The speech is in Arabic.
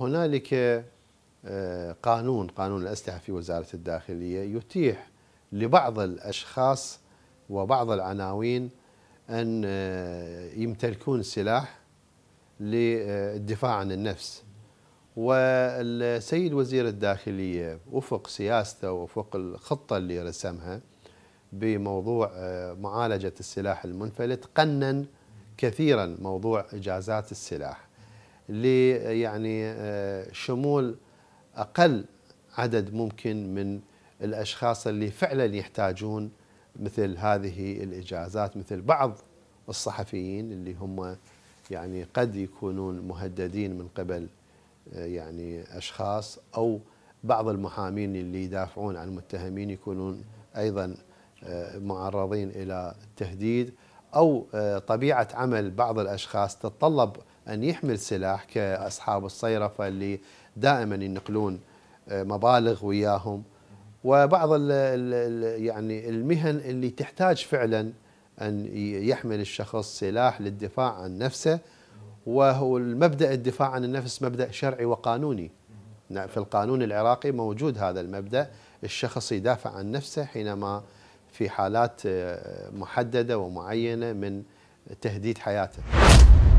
هنالك آه، قانون قانون الأسلحة في وزارة الداخلية يتيح لبعض الأشخاص وبعض العناوين أن آه، يمتلكون سلاح للدفاع عن النفس والسيد وزير الداخلية وفق سياسته وفق الخطة اللي رسمها بموضوع آه، معالجة السلاح المنفلت قنن كثيرا موضوع إجازات السلاح ليعني آه، شمول اقل عدد ممكن من الاشخاص اللي فعلا يحتاجون مثل هذه الاجازات مثل بعض الصحفيين اللي هم يعني قد يكونون مهددين من قبل آه، يعني اشخاص او بعض المحامين اللي يدافعون عن المتهمين يكونون ايضا آه، معرضين الى التهديد أو آه، طبيعة عمل بعض الأشخاص تتطلب أن يحمل سلاح كأصحاب الصيرفة اللي دائما ينقلون آه، مبالغ وياهم وبعض الـ الـ يعني المهن اللي تحتاج فعلا أن يحمل الشخص سلاح للدفاع عن نفسه وهو المبدأ الدفاع عن النفس مبدأ شرعي وقانوني نعم، في القانون العراقي موجود هذا المبدأ الشخص يدافع عن نفسه حينما في حالات آه، محددة ومعينة من تهديد حياته